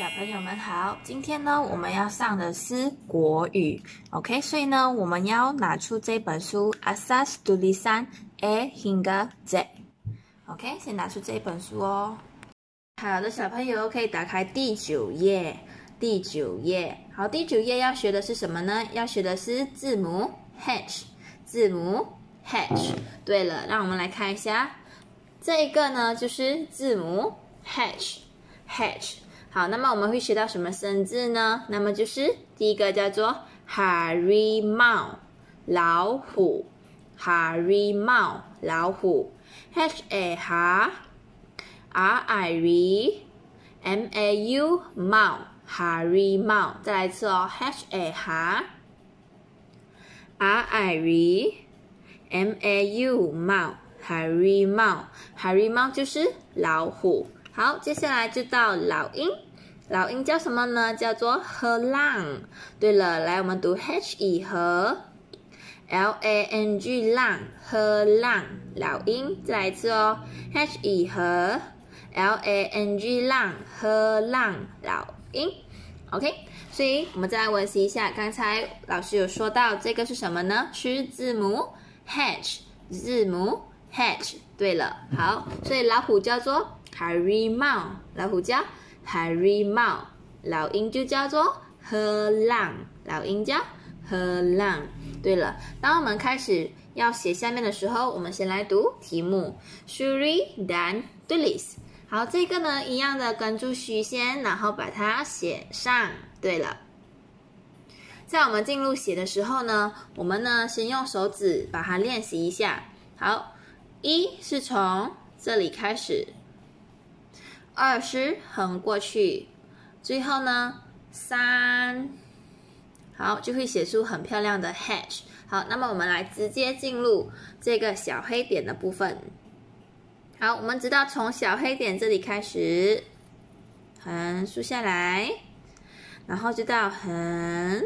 小朋友们好，今天呢我们要上的是国语，OK，所以呢我们要拿出这本书《a s s 杜 s s 独立三 A Hing Z》，OK，先拿出这本书哦。好的小朋友可以打开第九页，第九页。好，第九页要学的是什么呢？要学的是字母 H，字母 H。对了，让我们来看一下，这一个呢就是字母 H，H。好，那么我们会学到什么生字呢？那么就是第一个叫做 Harry Mao 老虎，Harry Mao 老虎，H A H R I R M A U Mao Harry Mao，再来一次哦，H A H R I R M A U Mao Harry Mao，Harry m 就是老虎。好，接下来就到老鹰。老鹰叫什么呢？叫做 “her lang”。对了，来，我们读 “h” 以“和 ”，“l a n g” 浪 h e lang” 老鹰。再来一次哦，“h” 以“和 ”，“l a n g” 浪，“her lang” 老鹰。OK，所以我们再来温习一下，刚才老师有说到这个是什么呢？是字母 “h”，字母 “h”。对了，好，所以老虎叫做。Harry m a 猫，老虎叫 Harry m a 猫，老鹰就叫做 h e l n g 老鹰叫 h e l n g 对了，当我们开始要写下面的时候，我们先来读题目：Sure dan Dulis。好，这个呢，一样的，跟住虚线，然后把它写上。对了，在我们进入写的时候呢，我们呢先用手指把它练习一下。好，一是从这里开始。二十横过去，最后呢三，好就会写出很漂亮的 hatch。好，那么我们来直接进入这个小黑点的部分。好，我们直到从小黑点这里开始，横竖下来，然后就到横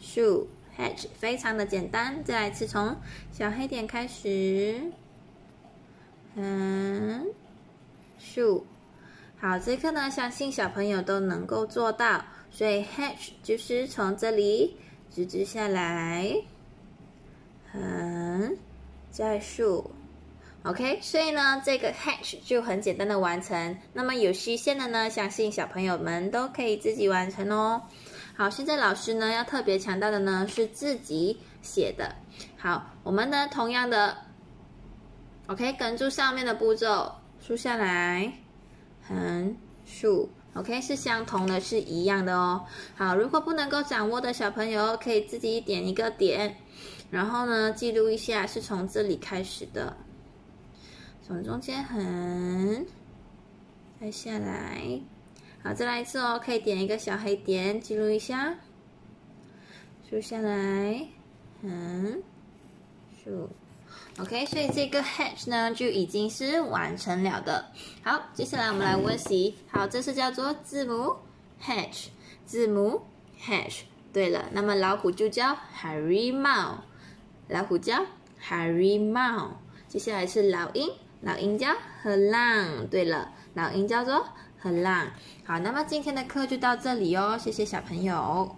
竖 hatch，非常的简单。再来一次，从小黑点开始，横竖。好，这课呢，相信小朋友都能够做到。所以 hatch 就是从这里直直下来，横再竖，OK。所以呢，这个 hatch 就很简单的完成。那么有虚线的呢，相信小朋友们都可以自己完成哦。好，现在老师呢要特别强调的呢是自己写的。好，我们呢同样的，OK，跟住上面的步骤竖下来。横竖，OK，是相同的，是一样的哦。好，如果不能够掌握的小朋友，可以自己点一个点，然后呢，记录一下是从这里开始的，从中间横，再下来。好，再来一次哦，可以点一个小黑点记录一下，竖下来，横竖。OK，所以这个 hatch 呢就已经是完成了的。好，接下来我们来温习。好，这是叫做字母 hatch，字母 hatch。对了，那么老虎就叫 Harry Mao，老虎叫 Harry Mao。接下来是老鹰，老鹰叫 h e l o n 对了，老鹰叫做 h e l o n 好，那么今天的课就到这里哦，谢谢小朋友。